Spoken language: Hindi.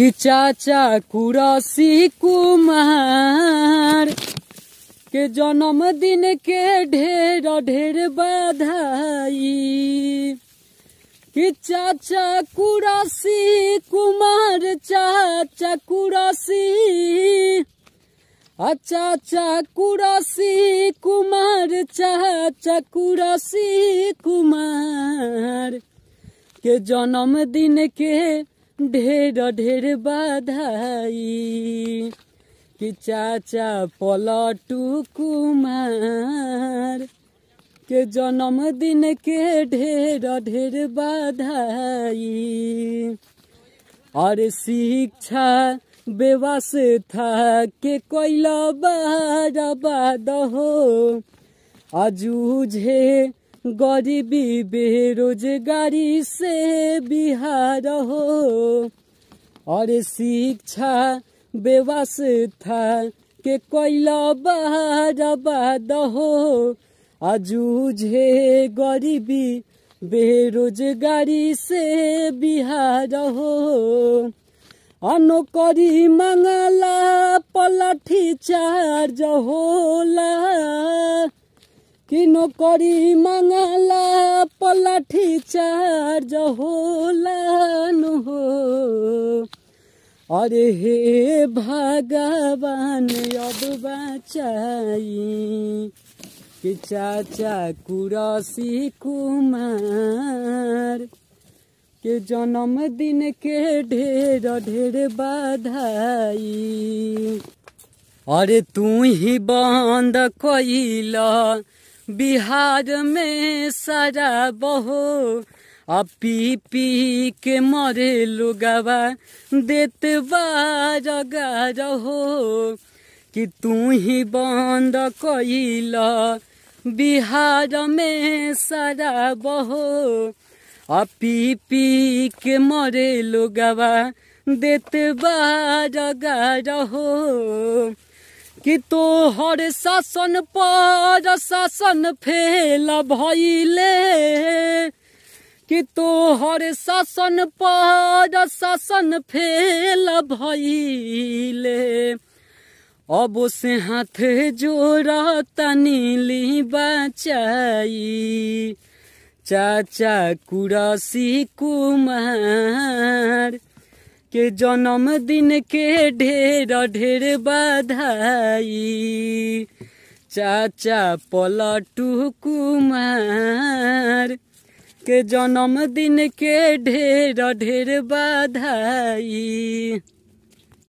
कि चाचा कुरसी कुमार के जन्मदिन के ढेर ढेर बधाई कि चाचा कुरासी कुमार चाचा कुरसी चाचा कुरासी कुमार चाचा कुरासी कुमार के जन्मदिन के ढेर ढेर बधाई कि चाचा पलटू कुमार के जन्मदिन के ढेर ढेर बधाई और शिक्षा व्यवस्था के कोइला बार बाद हो अजूझे गरीबी बेरोजगारी से बिहार हो और शिक्षा व्यवस्था के कोयला बहार हो अजूझे गरीबी बेरोजगारी से बिहार हो अनोकरी मंगला पलठी चार्ज होला কিন করি মাঙালা পলাঠি চার চার্য হো অরে হে ভাগবান অববাচাই কি চাচা কুরাসি কুমার কে जन्मदिन के ढेर ढेर बधाई अरे तू ही बंद कैला बिहार में सारा बहो अब पी पी के मरे लुगावा देत बारगा रहो कि तू ही बंद कैल बिहार में सारा बहो अब पी पी के मरे लुगावा देत बारगा रहो कि तोहर शासन पर शासन फैल भैले कि तोहर शासन पर शासन फैल भैले अब से हाथ जोड़ तनिली बचाई चाचा कुरसी कुमार के जन्मदिन के ढेर ढेर बधाई चाचा पलटू कुमार के जन्मदिन के ढेर ढेर बधाई